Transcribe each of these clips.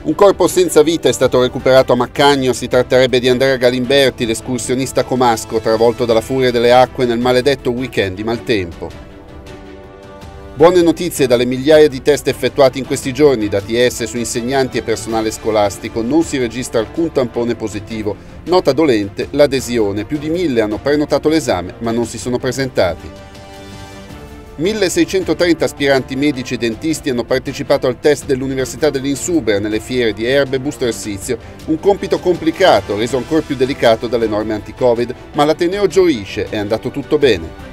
Un corpo senza vita è stato recuperato a Maccagno, si tratterebbe di Andrea Galimberti, l'escursionista comasco travolto dalla furia delle acque nel maledetto weekend di maltempo. Buone notizie dalle migliaia di test effettuati in questi giorni da TS su insegnanti e personale scolastico, non si registra alcun tampone positivo. Nota dolente l'adesione, più di mille hanno prenotato l'esame ma non si sono presentati. 1630 aspiranti medici e dentisti hanno partecipato al test dell'Università dell'Insuber nelle fiere di Erbe, e Busto Ersizio, un compito complicato, reso ancora più delicato dalle norme anti-Covid, ma l'Ateneo gioisce, è andato tutto bene.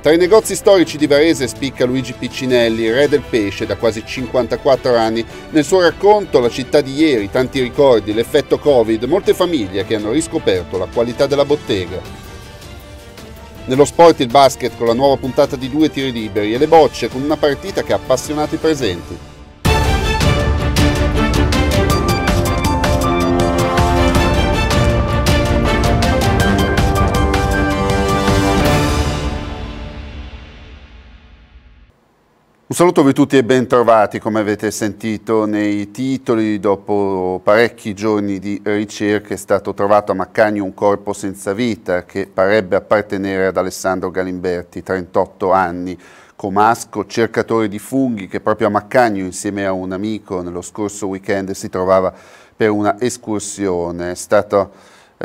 Tra i negozi storici di Varese spicca Luigi Piccinelli, re del pesce da quasi 54 anni. Nel suo racconto La città di ieri, tanti ricordi, l'effetto Covid, molte famiglie che hanno riscoperto la qualità della bottega. Nello sport il basket con la nuova puntata di due tiri liberi e le bocce con una partita che ha appassionato i presenti. Un saluto a tutti e bentrovati, come avete sentito nei titoli, dopo parecchi giorni di ricerche è stato trovato a Maccagno un corpo senza vita che parebbe appartenere ad Alessandro Galimberti, 38 anni, comasco, cercatore di funghi che proprio a Maccagno insieme a un amico nello scorso weekend si trovava per una escursione. È stato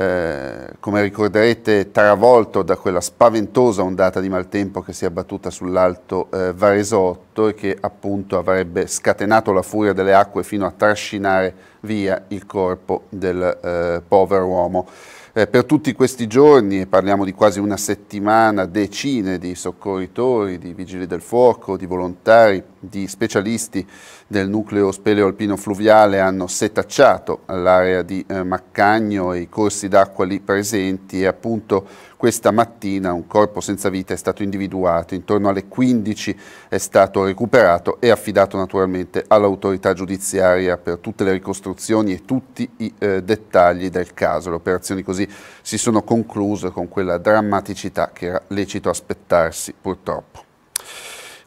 eh, come ricorderete, travolto da quella spaventosa ondata di maltempo che si è abbattuta sull'alto eh, Varesotto e che appunto avrebbe scatenato la furia delle acque fino a trascinare via il corpo del eh, povero uomo. Eh, per tutti questi giorni, e parliamo di quasi una settimana, decine di soccorritori, di vigili del fuoco, di volontari, di specialisti del nucleo speleoalpino fluviale hanno setacciato l'area di eh, Maccagno e i corsi d'acqua lì presenti e appunto questa mattina un corpo senza vita è stato individuato, intorno alle 15 è stato recuperato e affidato naturalmente all'autorità giudiziaria per tutte le ricostruzioni e tutti i eh, dettagli del caso. Le operazioni così si sono concluse con quella drammaticità che era lecito aspettarsi purtroppo.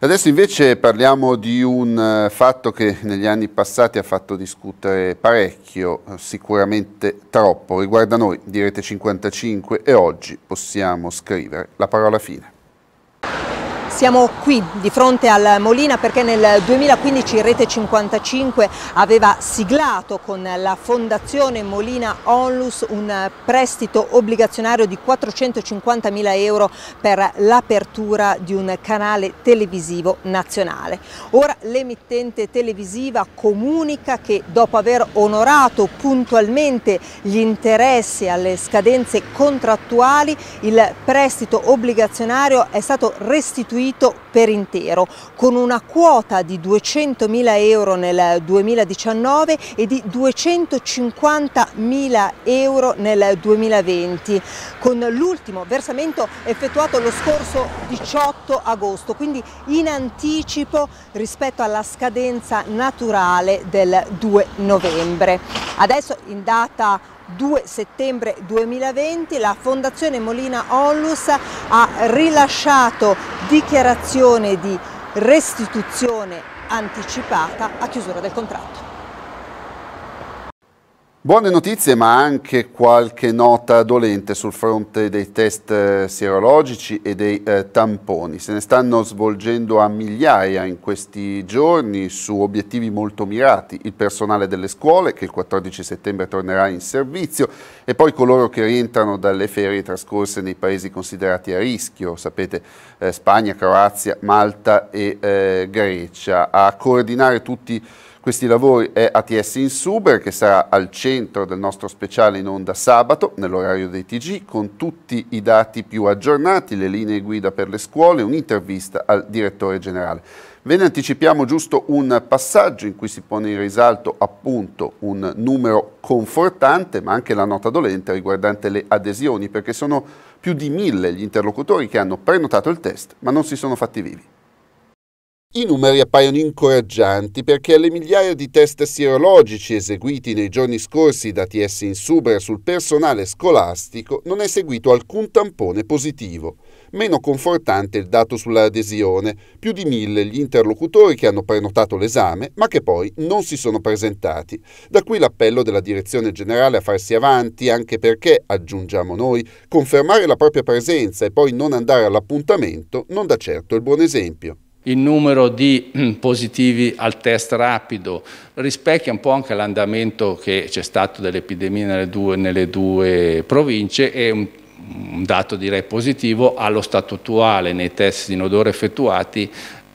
Adesso invece parliamo di un eh, fatto che negli anni passati ha fatto discutere parecchio, sicuramente troppo. Riguarda noi di Rete 55 e oggi possiamo scrivere la parola fine. Siamo qui di fronte al Molina perché nel 2015 Rete 55 aveva siglato con la Fondazione Molina Onlus un prestito obbligazionario di 450 mila euro per l'apertura di un canale televisivo nazionale. Ora l'emittente televisiva comunica che dopo aver onorato puntualmente gli interessi alle scadenze contrattuali il prestito obbligazionario è stato restituito costruito per intero, con una quota di 200.000 euro nel 2019 e di 250.000 euro nel 2020, con l'ultimo versamento effettuato lo scorso 18 agosto, quindi in anticipo rispetto alla scadenza naturale del 2 novembre. Adesso in data 2 settembre 2020 la Fondazione Molina Onlus ha rilasciato dichiarazione di restituzione anticipata a chiusura del contratto. Buone notizie ma anche qualche nota dolente sul fronte dei test eh, sierologici e dei eh, tamponi. Se ne stanno svolgendo a migliaia in questi giorni su obiettivi molto mirati. Il personale delle scuole che il 14 settembre tornerà in servizio e poi coloro che rientrano dalle ferie trascorse nei paesi considerati a rischio, sapete eh, Spagna, Croazia, Malta e eh, Grecia. A coordinare tutti i questi lavori è ATS in Suber che sarà al centro del nostro speciale in onda sabato nell'orario dei TG con tutti i dati più aggiornati, le linee guida per le scuole, un'intervista al direttore generale. Ve ne anticipiamo giusto un passaggio in cui si pone in risalto appunto un numero confortante ma anche la nota dolente riguardante le adesioni perché sono più di mille gli interlocutori che hanno prenotato il test ma non si sono fatti vivi. I numeri appaiono incoraggianti perché alle migliaia di test sierologici eseguiti nei giorni scorsi da TS in sul personale scolastico non è seguito alcun tampone positivo. Meno confortante il dato sull'adesione, più di mille gli interlocutori che hanno prenotato l'esame ma che poi non si sono presentati. Da qui l'appello della Direzione Generale a farsi avanti anche perché, aggiungiamo noi, confermare la propria presenza e poi non andare all'appuntamento non dà certo il buon esempio il numero di mm, positivi al test rapido rispecchia un po' anche l'andamento che c'è stato dell'epidemia nelle, nelle due, province e un, un dato direi positivo allo stato attuale nei test in odore effettuati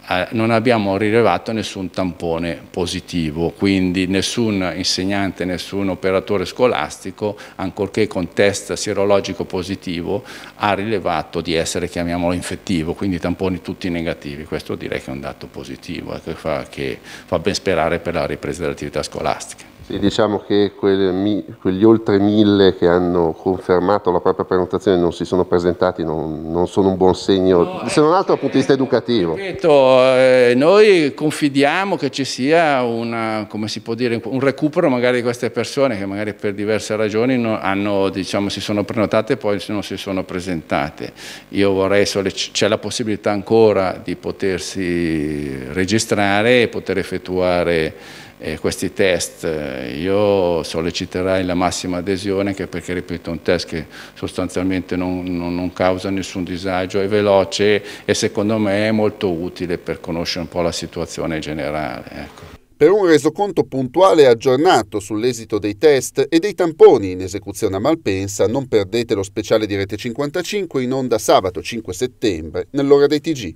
eh, non abbiamo rilevato nessun tampone positivo, quindi nessun insegnante, nessun operatore scolastico, ancorché con test sierologico positivo, ha rilevato di essere, chiamiamolo, infettivo, quindi tamponi tutti negativi. Questo direi che è un dato positivo, eh, che, fa, che fa ben sperare per la ripresa dell'attività scolastica. Sì, diciamo che quel, quegli oltre mille che hanno confermato la propria prenotazione non si sono presentati, non, non sono un buon segno, no, eh. se non altro dal punto di vista educativo. Ripeto, eh, noi confidiamo che ci sia una, dire, un recupero magari di queste persone che magari per diverse ragioni hanno, diciamo, si sono prenotate e poi non si sono presentate. Io vorrei, c'è la possibilità ancora di potersi registrare e poter effettuare eh, questi test. Eh, io solleciterai la massima adesione anche perché, ripeto, è un test che sostanzialmente non, non, non, causa nessun disagio, è veloce e secondo me è molto utile per conoscere un po' la situazione generale. Ecco. Per un resoconto puntuale e aggiornato sull'esito dei test e dei tamponi in esecuzione a Malpensa, non perdete lo speciale di Rete 55 in onda sabato 5 settembre nell'ora dei TG.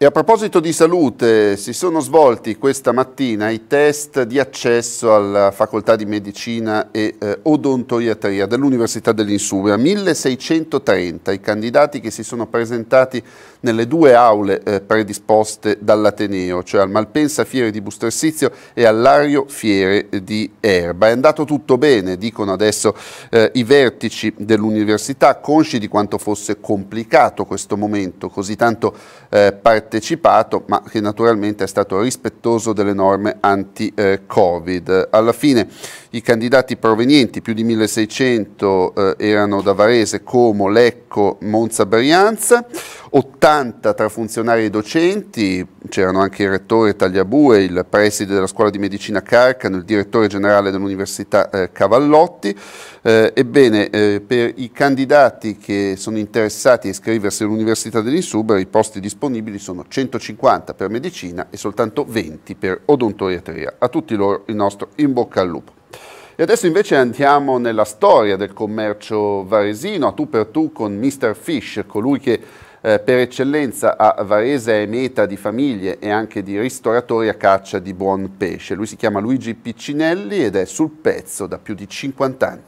E a proposito di salute, si sono svolti questa mattina i test di accesso alla facoltà di medicina e eh, odontoiatria dell'Università dell'Insubria. 1630 i candidati che si sono presentati nelle due aule eh, predisposte dall'Ateneo, cioè al Malpensa Fiere di Bustersizio e all'Ario Fiere eh, di Erba. È andato tutto bene, dicono adesso eh, i vertici dell'università, consci di quanto fosse complicato questo momento, così tanto eh, particolare partecipato, ma che naturalmente è stato rispettoso delle norme anti-Covid. Alla fine i candidati provenienti, più di 1600, eh, erano da Varese, Como, Lecco, Monza, Brianza, 80 tra funzionari e docenti, c'erano anche il rettore Tagliabue, il preside della scuola di medicina Carcano, il direttore generale dell'università eh, Cavallotti. Eh, ebbene, per i candidati che sono interessati a iscriversi all'università degli dell'Insubria, i posti disponibili sono sono 150 per medicina e soltanto 20 per odontoiatria. A tutti loro il nostro in bocca al lupo. E adesso invece andiamo nella storia del commercio varesino, a tu per tu con Mr. Fish, colui che eh, per eccellenza a Varese è meta di famiglie e anche di ristoratori a caccia di buon pesce. Lui si chiama Luigi Piccinelli ed è sul pezzo da più di 50 anni.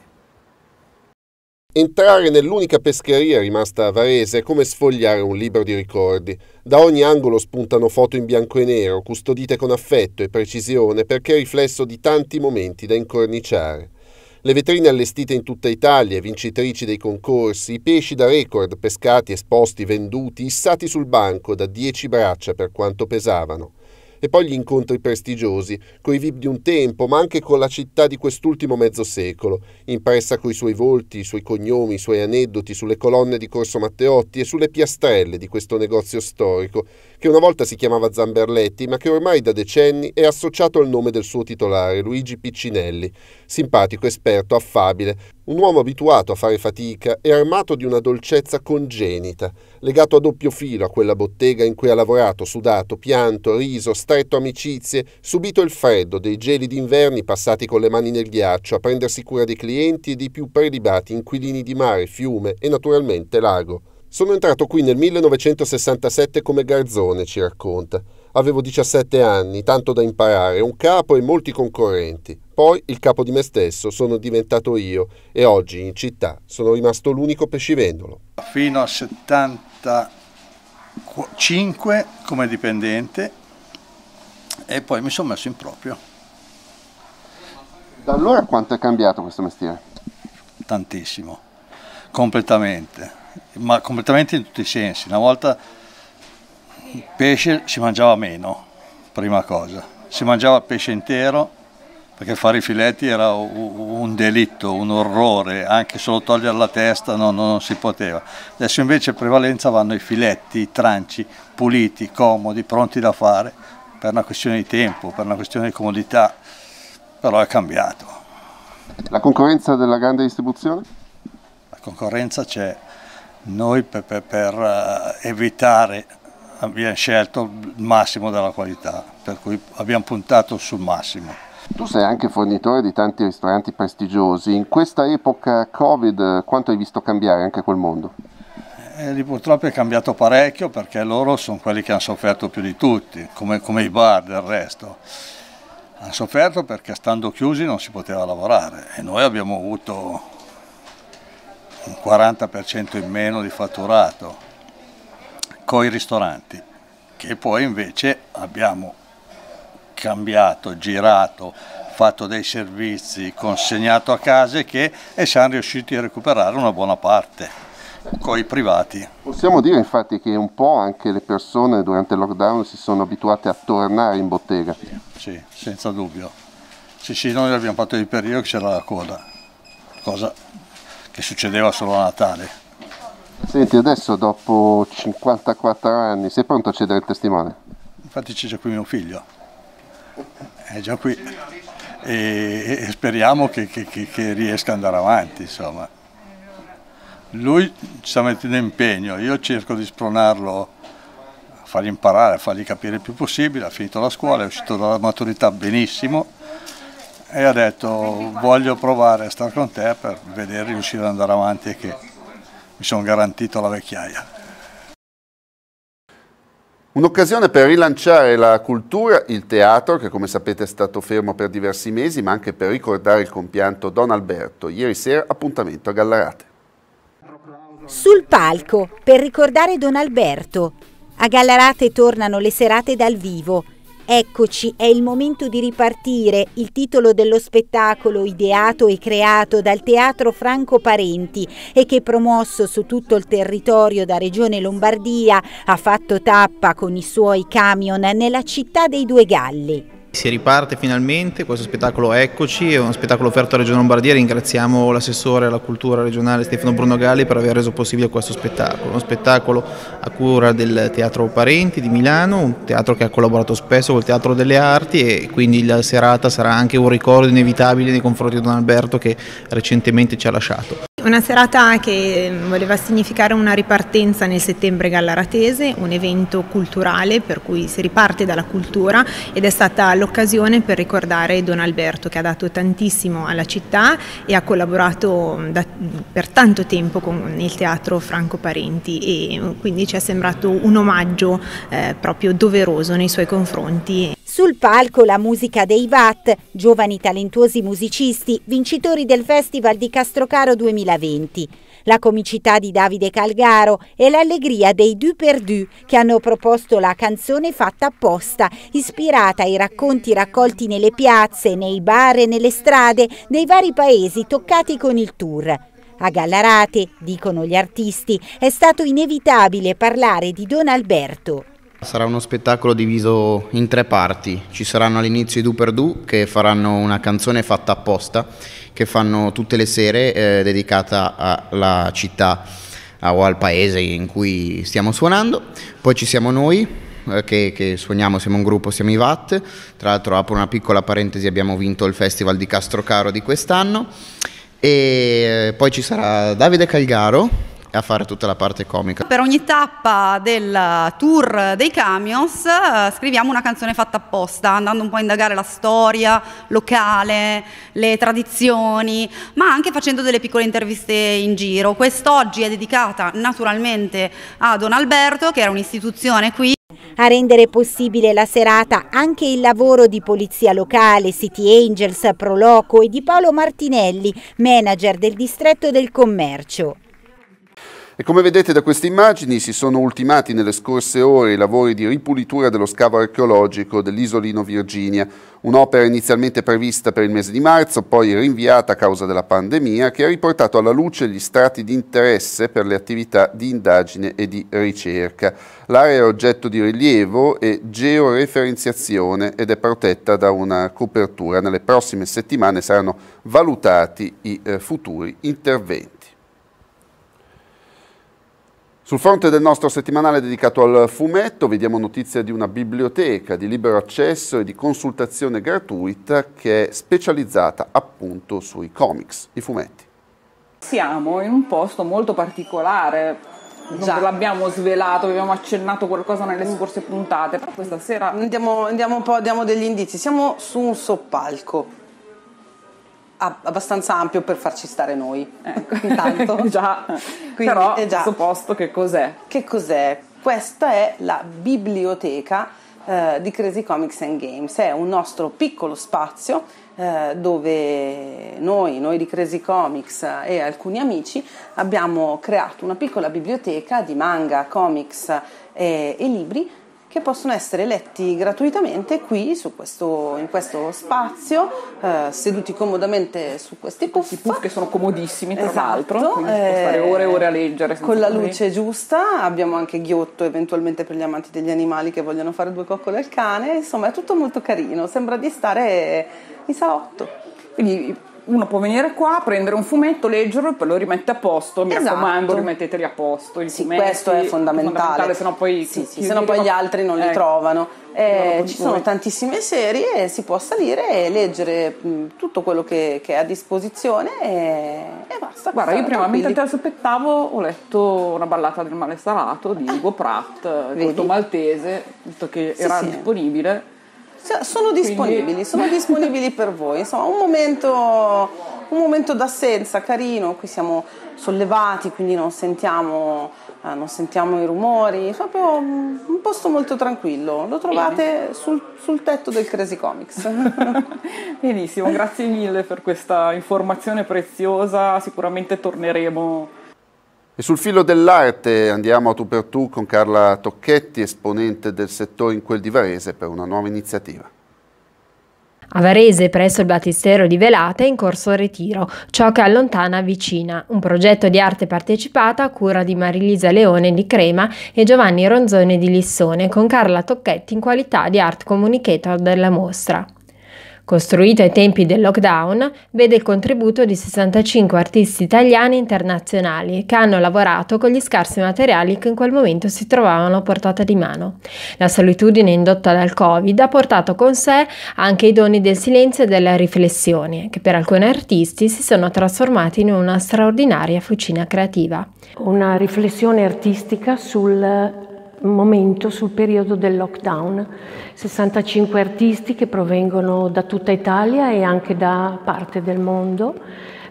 Entrare nell'unica pescheria rimasta a Varese è come sfogliare un libro di ricordi. Da ogni angolo spuntano foto in bianco e nero, custodite con affetto e precisione perché riflesso di tanti momenti da incorniciare. Le vetrine allestite in tutta Italia, vincitrici dei concorsi, i pesci da record pescati, esposti, venduti, issati sul banco da dieci braccia per quanto pesavano. E poi gli incontri prestigiosi, coi VIP di un tempo, ma anche con la città di quest'ultimo mezzo secolo, impressa coi suoi volti, i suoi cognomi, i suoi aneddoti sulle colonne di Corso Matteotti e sulle piastrelle di questo negozio storico, che una volta si chiamava Zamberletti, ma che ormai da decenni è associato al nome del suo titolare, Luigi Piccinelli, simpatico, esperto, affabile, un uomo abituato a fare fatica e armato di una dolcezza congenita, legato a doppio filo a quella bottega in cui ha lavorato, sudato, pianto, riso, stretto amicizie, subito il freddo dei geli d'inverni passati con le mani nel ghiaccio a prendersi cura dei clienti e dei più prelibati inquilini di mare, fiume e naturalmente lago. Sono entrato qui nel 1967 come garzone, ci racconta. Avevo 17 anni, tanto da imparare, un capo e molti concorrenti. Poi il capo di me stesso sono diventato io e oggi in città sono rimasto l'unico pescivendolo. Fino a 75 come dipendente e poi mi sono messo in proprio. Da allora quanto è cambiato questo mestiere? Tantissimo, completamente ma completamente in tutti i sensi. Una volta il pesce si mangiava meno, prima cosa, si mangiava il pesce intero perché fare i filetti era un delitto, un orrore, anche solo togliere la testa no, no, non si poteva. Adesso invece prevalenza vanno i filetti, i tranci, puliti, comodi, pronti da fare, per una questione di tempo, per una questione di comodità, però è cambiato. La concorrenza della grande distribuzione? La concorrenza c'è, noi per, per, eh, per evitare abbiamo scelto il massimo della qualità, per cui abbiamo puntato sul massimo. Tu sei anche fornitore di tanti ristoranti prestigiosi, in questa epoca Covid quanto hai visto cambiare anche quel mondo? E eh, lì purtroppo è cambiato parecchio perché loro sono quelli che hanno sofferto più di tutti, come, come i bar del resto. Hanno sofferto perché stando chiusi non si poteva lavorare e noi abbiamo avuto un 40% in meno di fatturato coi ristoranti, che poi invece abbiamo cambiato, girato, fatto dei servizi, consegnato a case che, e siamo riusciti a recuperare una buona parte con i privati. Possiamo dire infatti che un po' anche le persone durante il lockdown si sono abituate a tornare in bottega. Sì, sì senza dubbio. Sì, sì, noi abbiamo fatto il periodo che c'era la coda, cosa che succedeva solo a Natale. Senti, adesso dopo 54 anni sei pronto a cedere il testimone? Infatti c'è già qui mio figlio, è già qui e, e speriamo che, che, che, che, riesca ad andare avanti. Insomma. Lui ci sta mettendo impegno, io cerco di spronarlo fargli imparare, fargli capire il più possibile, ha finito la scuola, è uscito dalla maturità benissimo, e ha detto voglio provare a stare con te per vedere riuscire ad andare avanti e che mi sono garantito la vecchiaia. Un'occasione per rilanciare la cultura, il teatro, che come sapete è stato fermo per diversi mesi, ma anche per ricordare il compianto Don Alberto. Ieri sera appuntamento a Gallarate. Sul palco, per ricordare Don Alberto. A Gallarate tornano le serate dal vivo, Eccoci, è il momento di ripartire, il titolo dello spettacolo ideato e creato dal Teatro Franco Parenti e che promosso su tutto il territorio da Regione Lombardia ha fatto tappa con i suoi camion nella città dei Due Galli. Si riparte finalmente, questo spettacolo Eccoci è uno spettacolo offerto alla Regione Lombardia, ringraziamo l'assessore alla cultura regionale Stefano Bruno Galli per aver reso possibile questo spettacolo, uno spettacolo a cura del Teatro Parenti di Milano, un teatro che ha collaborato spesso col Teatro delle Arti e quindi la serata sarà anche un ricordo inevitabile nei confronti di Don Alberto che recentemente ci ha lasciato. Una serata che voleva significare una ripartenza nel settembre gallaratese, un evento culturale per cui si riparte dalla cultura ed è stata l'occasione per ricordare Don Alberto che ha dato tantissimo alla città e ha collaborato da, per tanto tempo con il teatro Franco Parenti e quindi ci è sembrato un omaggio eh, proprio doveroso nei suoi confronti. Sul palco la musica dei VAT, giovani talentuosi musicisti, vincitori del Festival di Castrocaro 2020 la comicità di Davide Calgaro e l'allegria dei Du per che hanno proposto la canzone fatta apposta, ispirata ai racconti raccolti nelle piazze, nei bar e nelle strade dei vari paesi toccati con il tour. A Gallarate, dicono gli artisti, è stato inevitabile parlare di Don Alberto. Sarà uno spettacolo diviso in tre parti. Ci saranno all'inizio i Du per Du che faranno una canzone fatta apposta che fanno tutte le sere eh, dedicata alla città o al paese in cui stiamo suonando. Poi ci siamo noi eh, che, che, suoniamo, siamo un gruppo, siamo i VAT. Tra l'altro apro una piccola parentesi, abbiamo vinto il festival di Castrocaro di quest'anno. E eh, poi ci sarà Davide Calgaro e a fare tutta la parte comica. Per ogni tappa del tour dei camions eh, scriviamo una canzone fatta apposta, andando un po' a indagare la storia locale, le tradizioni, ma anche facendo delle piccole interviste in giro. Quest'oggi è dedicata naturalmente a Don Alberto, che era un'istituzione qui. A rendere possibile la serata anche il lavoro di Polizia Locale, City Angels, Proloco e di Paolo Martinelli, manager del distretto del commercio. E come vedete da queste immagini si sono ultimati nelle scorse ore i lavori di ripulitura dello scavo archeologico dell'isolino Virginia, un'opera inizialmente prevista per il mese di marzo, poi rinviata a causa della pandemia, che ha riportato alla luce gli strati di interesse per le attività di indagine e di ricerca. L'area è oggetto di rilievo e georeferenziazione ed è protetta da una copertura. Nelle prossime settimane saranno valutati i eh, futuri interventi. Sul fronte del nostro settimanale dedicato al fumetto vediamo notizia di una biblioteca di libero accesso e di consultazione gratuita che è specializzata appunto sui comics, i fumetti. Siamo in un posto molto particolare, non l'abbiamo svelato, abbiamo accennato qualcosa nelle mm. scorse puntate, però questa sera andiamo, andiamo un po', diamo degli indizi. Siamo su un soppalco abbastanza ampio per farci stare noi. Ecco. Intanto. Già, Quindi, però eh, già. posto che cos'è? Che cos'è? Questa è la biblioteca eh, di Crazy Comics and Games, è un nostro piccolo spazio eh, dove noi, noi di Crazy Comics eh, e alcuni amici abbiamo creato una piccola biblioteca di manga, comics eh, e libri che possono essere letti gratuitamente qui questo, in questo spazio, eh, seduti comodamente su questi puff. I puff che sono comodissimi tra esatto, l'altro, quindi eh, si può eh, stare ore e ore a leggere. Con la luce giusta, abbiamo anche ghiotto eventualmente per gli amanti degli animali che vogliono fare due coccole al cane, insomma è tutto molto carino, sembra di stare in salotto. Quindi uno può venire qua, prendere un fumetto, leggerlo e poi lo rimette a posto. Mi esatto. raccomando, rimetteteli a posto. sì, fumetti, questo è fondamentale. fondamentale sennò poi, sì, sì, sennò poi gli altri non ecco. eh, li trovano. Eh, non ci sono tantissime serie, e si può salire e leggere mm, tutto quello che, che è a disposizione e, e basta. Guarda, io prima mentre te aspettavo ho letto una ballata del male salato di Hugo Pratt, ah, molto maltese, visto che sì, era sì. disponibile sono disponibili, Quindi... sono disponibili per voi. Insomma, un momento un momento d'assenza carino, qui siamo sollevati, quindi non sentiamo, eh, non sentiamo i rumori, è proprio un posto molto tranquillo, lo trovate sul, sul, tetto del Crazy Comics. Benissimo, grazie mille per questa informazione preziosa, sicuramente torneremo e sul filo dell'arte andiamo a tu per tu con Carla Tocchetti, esponente del settore in quel di Varese per una nuova iniziativa. A Varese, presso il Battistero di Velate, è in corso ritiro ciò che allontana vicina, un progetto di arte partecipata a cura di Marilisa Leone di Crema e Giovanni Ronzone di Lissone, con Carla Tocchetti in qualità di art communicator della mostra. Costruito ai tempi del lockdown, vede il contributo di 65 artisti italiani e internazionali che hanno lavorato con gli scarsi materiali che in quel momento si trovavano a portata di mano. La solitudine indotta dal Covid ha portato con sé anche i doni del silenzio e della riflessione, che per alcuni artisti si sono trasformati in una straordinaria fucina creativa. Una riflessione artistica sul momento sul periodo del lockdown. 65 artisti che provengono da tutta Italia e anche da parte del mondo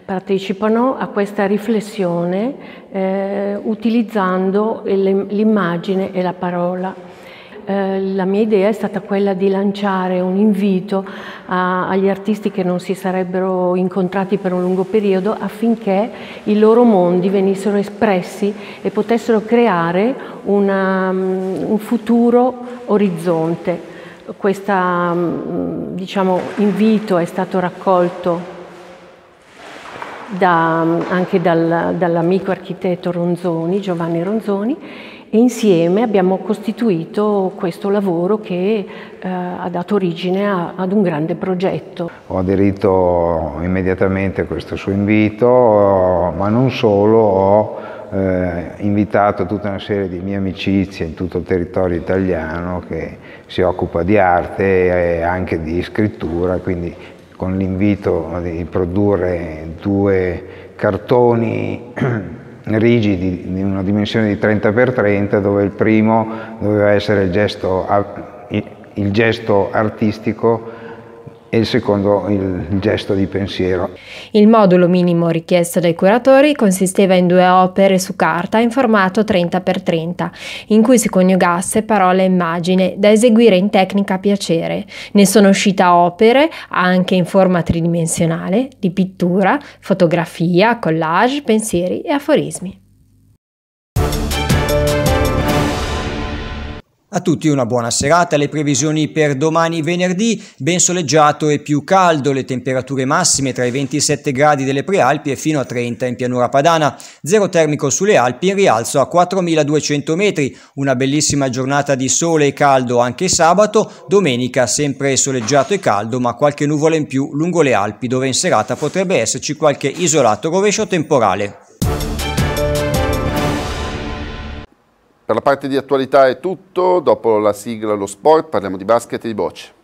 partecipano a questa riflessione eh, utilizzando l'immagine e la parola. Eh, la mia idea è stata quella di lanciare un invito a, agli artisti che non si sarebbero incontrati per un lungo periodo affinché i loro mondi venissero espressi e potessero creare una, mm, un futuro orizzonte. Questo mm, diciamo, invito è stato raccolto da, mm, anche dal, dall'amico architetto Ronzoni, Giovanni Ronzoni, e insieme abbiamo costituito questo lavoro che eh, ha dato origine a, ad un grande progetto. Ho aderito immediatamente a questo suo invito, ma non solo, ho eh, invitato tutta una serie di mie amicizie in tutto il territorio italiano che si occupa di arte e anche di scrittura, quindi con l'invito di produrre due cartoni rigidi di una dimensione di 30x30 dove il primo doveva essere il gesto, il gesto artistico e il secondo il gesto di pensiero. Il modulo minimo richiesto dai curatori consisteva in due opere su carta in formato 30x30, in cui si coniugasse parola e immagine da eseguire in tecnica a piacere. Ne sono uscite opere anche in forma tridimensionale, di pittura, fotografia, collage, pensieri e aforismi. A tutti una buona serata, le previsioni per domani venerdì, ben soleggiato e più caldo, le temperature massime tra i 27 gradi delle prealpi e fino a 30 in pianura padana, zero termico sulle Alpi in rialzo a 4200 metri, una bellissima giornata di sole e caldo anche sabato, domenica sempre soleggiato e caldo ma qualche nuvola in più lungo le Alpi dove in serata potrebbe esserci qualche isolato rovescio temporale. Per la parte di attualità è tutto, dopo la sigla lo sport parliamo di basket e di bocce.